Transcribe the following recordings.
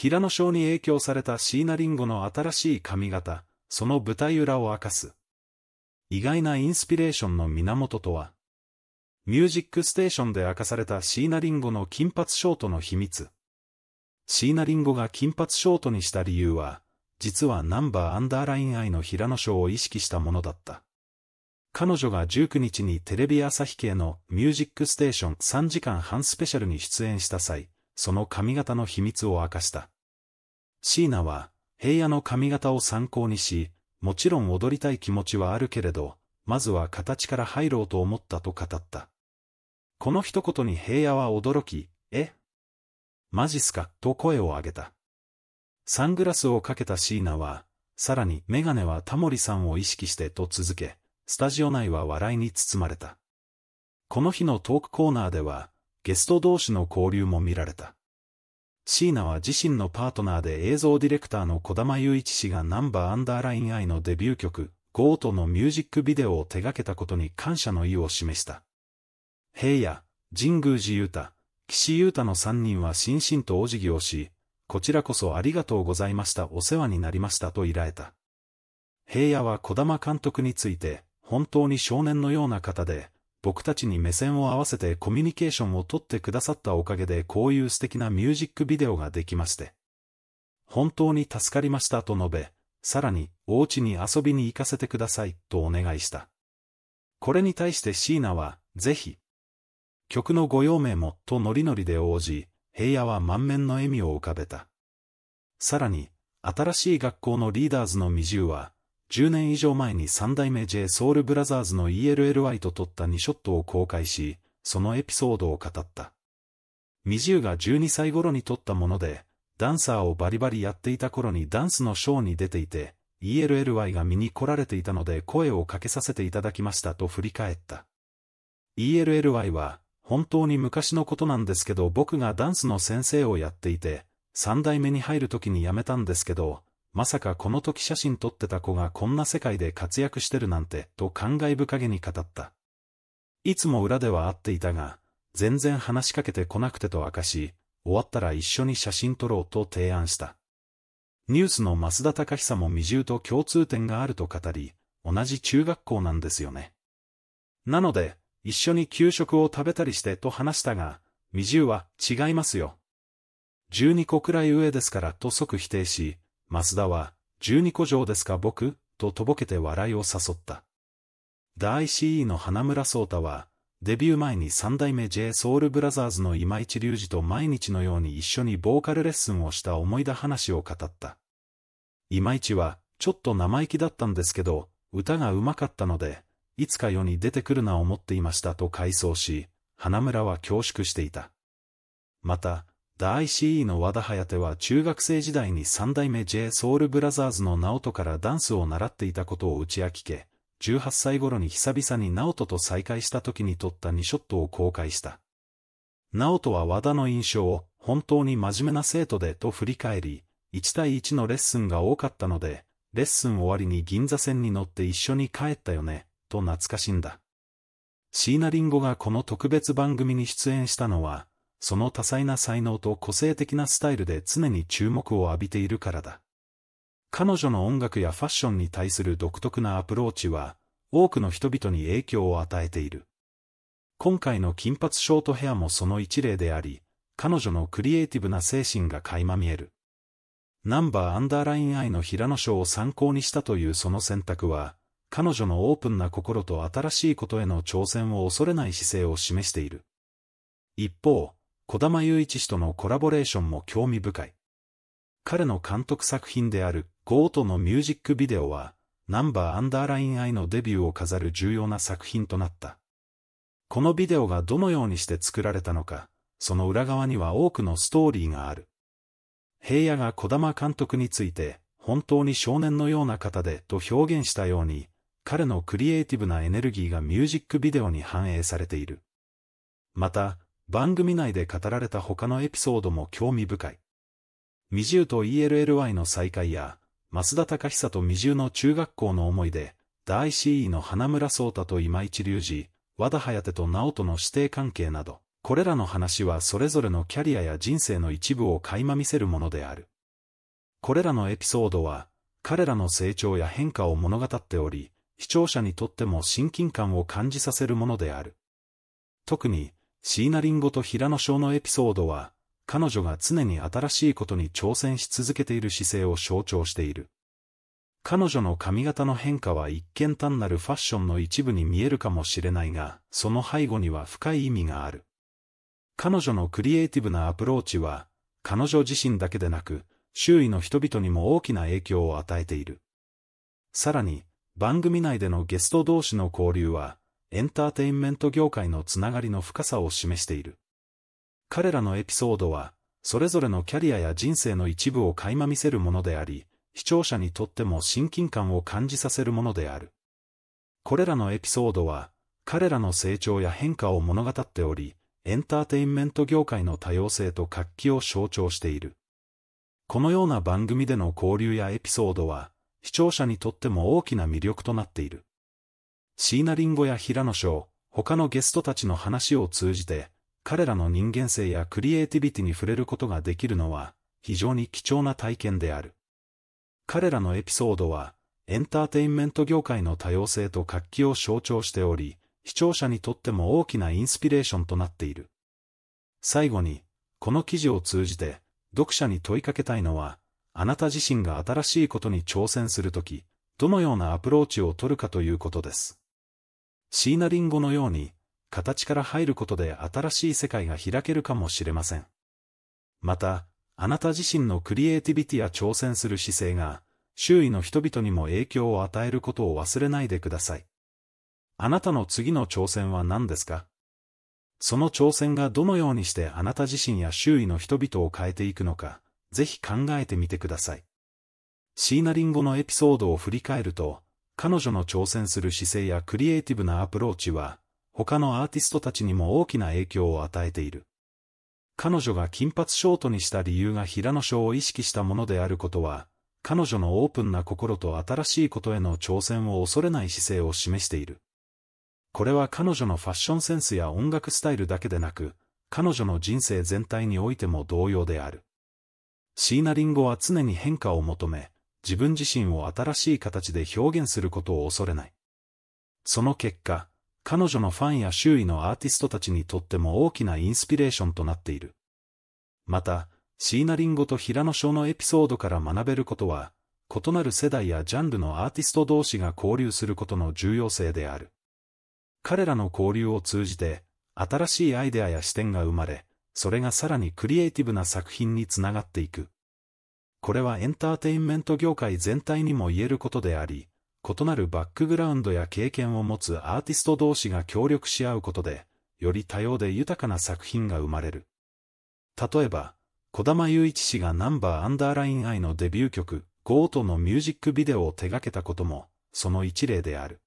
平野賞に影響された椎名林檎の新しい髪型、その舞台裏を明かす。意外なインスピレーションの源とは、ミュージックステーションで明かされた椎名林檎の金髪ショートの秘密。椎名林檎が金髪ショートにした理由は、実はナンバーアンダーライン愛の平野賞を意識したものだった。彼女が19日にテレビ朝日系のミュージックステーション3時間半スペシャルに出演した際、その髪型の秘密を明かした。シーナは、平野の髪型を参考にし、もちろん踊りたい気持ちはあるけれど、まずは形から入ろうと思ったと語った。この一言に平野は驚き、えマジっすかと声を上げた。サングラスをかけたシーナは、さらにメガネはタモリさんを意識してと続け、スタジオ内は笑いに包まれた。この日のトークコーナーでは、ゲスト同士の交流も見られた。ーナは自身のパートナーで映像ディレクターの小玉雄一氏がナンバーアンダーライン I のデビュー曲、ゴートのミュージックビデオを手掛けたことに感謝の意を示した。平野、神宮寺雄太、岸優太の3人は心身とお辞儀をし、こちらこそありがとうございましたお世話になりましたと依頼た。平野は小玉監督について、本当に少年のような方で、僕たちに目線を合わせてコミュニケーションをとってくださったおかげでこういう素敵なミュージックビデオができまして。本当に助かりましたと述べ、さらに、お家に遊びに行かせてくださいとお願いした。これに対して椎名は、ぜひ、曲のご用命もとノリノリで応じ、平野は満面の笑みを浮かべた。さらに、新しい学校のリーダーズの未重は、10年以上前に三代目 j ソウルブラザーズの ELLY と撮った2ショットを公開し、そのエピソードを語った。ミジューが12歳頃に撮ったもので、ダンサーをバリバリやっていた頃にダンスのショーに出ていて、ELLY が見に来られていたので声をかけさせていただきましたと振り返った。ELLY は、本当に昔のことなんですけど僕がダンスの先生をやっていて、三代目に入る時に辞めたんですけど、まさかこの時写真撮ってた子がこんな世界で活躍してるなんて、と感慨深げに語った。いつも裏では会っていたが、全然話しかけてこなくてと明かし、終わったら一緒に写真撮ろうと提案した。ニュースの増田隆久も未重と共通点があると語り、同じ中学校なんですよね。なので、一緒に給食を食べたりしてと話したが、未重は違いますよ。12個くらい上ですからと即否定し、ス田は、十二個上ですか僕ととぼけて笑いを誘った。大 c e の花村聡太は、デビュー前に三代目 j ソウルブラザーズの今市隆二と毎日のように一緒にボーカルレッスンをした思い出話を語った。今市は、ちょっと生意気だったんですけど、歌が上手かったので、いつか世に出てくるな思っていましたと回想し、花村は恐縮していた。また、THEICE の和田颯は中学生時代に三代目 j ソウルブラザーズの直人からダンスを習っていたことを打ち明け、18歳頃に久々に直人と再会した時に撮った2ショットを公開した。直人は和田の印象を本当に真面目な生徒でと振り返り、1対1のレッスンが多かったので、レッスン終わりに銀座線に乗って一緒に帰ったよね、と懐かしんだ。椎名林檎がこの特別番組に出演したのは、その多彩な才能と個性的なスタイルで常に注目を浴びているからだ。彼女の音楽やファッションに対する独特なアプローチは、多くの人々に影響を与えている。今回の金髪ショートヘアもその一例であり、彼女のクリエイティブな精神が垣間見える。ナンバーアンダーラインアイの平野賞を参考にしたというその選択は、彼女のオープンな心と新しいことへの挑戦を恐れない姿勢を示している。一方、児玉雄一氏とのコラボレーションも興味深い。彼の監督作品である、ゴートのミュージックビデオは、ナンバーアンダーラインイのデビューを飾る重要な作品となった。このビデオがどのようにして作られたのか、その裏側には多くのストーリーがある。平野が児玉監督について、本当に少年のような方でと表現したように、彼のクリエイティブなエネルギーがミュージックビデオに反映されている。また、番組内で語られた他のエピソードも興味深い。二重と ELLY の再会や、増田隆久と二重の中学校の思い出、大 CE の花村聡太と今市隆二、和田颯と直人の師弟関係など、これらの話はそれぞれのキャリアや人生の一部を垣間見せるものである。これらのエピソードは、彼らの成長や変化を物語っており、視聴者にとっても親近感を感じさせるものである。特に、椎名林檎と平野翔のエピソードは、彼女が常に新しいことに挑戦し続けている姿勢を象徴している。彼女の髪型の変化は一見単なるファッションの一部に見えるかもしれないが、その背後には深い意味がある。彼女のクリエイティブなアプローチは、彼女自身だけでなく、周囲の人々にも大きな影響を与えている。さらに、番組内でのゲスト同士の交流は、エンターテインメント業界のつながりの深さを示している。彼らのエピソードは、それぞれのキャリアや人生の一部を垣間見せるものであり、視聴者にとっても親近感を感じさせるものである。これらのエピソードは、彼らの成長や変化を物語っており、エンターテインメント業界の多様性と活気を象徴している。このような番組での交流やエピソードは、視聴者にとっても大きな魅力となっている。椎名林檎や平野翔、他のゲストたちの話を通じて、彼らの人間性やクリエイティビティに触れることができるのは、非常に貴重な体験である。彼らのエピソードは、エンターテインメント業界の多様性と活気を象徴しており、視聴者にとっても大きなインスピレーションとなっている。最後に、この記事を通じて、読者に問いかけたいのは、あなた自身が新しいことに挑戦するとき、どのようなアプローチを取るかということです。椎名林檎のように、形から入ることで新しい世界が開けるかもしれません。また、あなた自身のクリエイティビティや挑戦する姿勢が、周囲の人々にも影響を与えることを忘れないでください。あなたの次の挑戦は何ですかその挑戦がどのようにしてあなた自身や周囲の人々を変えていくのか、ぜひ考えてみてください。シーナリンゴのエピソードを振り返ると、彼女の挑戦する姿勢やクリエイティブなアプローチは、他のアーティストたちにも大きな影響を与えている。彼女が金髪ショートにした理由が平野賞を意識したものであることは、彼女のオープンな心と新しいことへの挑戦を恐れない姿勢を示している。これは彼女のファッションセンスや音楽スタイルだけでなく、彼女の人生全体においても同様である。椎名林檎は常に変化を求め、自分自身を新しい形で表現することを恐れない。その結果、彼女のファンや周囲のアーティストたちにとっても大きなインスピレーションとなっている。また、椎名林ゴと平野翔のエピソードから学べることは、異なる世代やジャンルのアーティスト同士が交流することの重要性である。彼らの交流を通じて、新しいアイデアや視点が生まれ、それがさらにクリエイティブな作品につながっていく。これはエンターテインメント業界全体にも言えることであり、異なるバックグラウンドや経験を持つアーティスト同士が協力し合うことで、より多様で豊かな作品が生まれる。例えば、小玉雄一氏がナンバーアンダーラインアイのデビュー曲、ゴートのミュージックビデオを手掛けたことも、その一例である。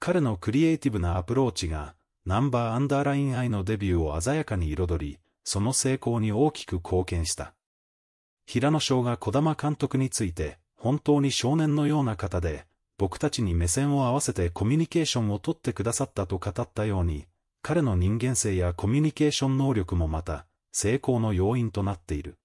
彼のクリエイティブなアプローチが、ナンバーアンダーラインアイのデビューを鮮やかに彩り、その成功に大きく貢献した。平野翔が児玉監督について、本当に少年のような方で、僕たちに目線を合わせてコミュニケーションをとってくださったと語ったように、彼の人間性やコミュニケーション能力もまた、成功の要因となっている。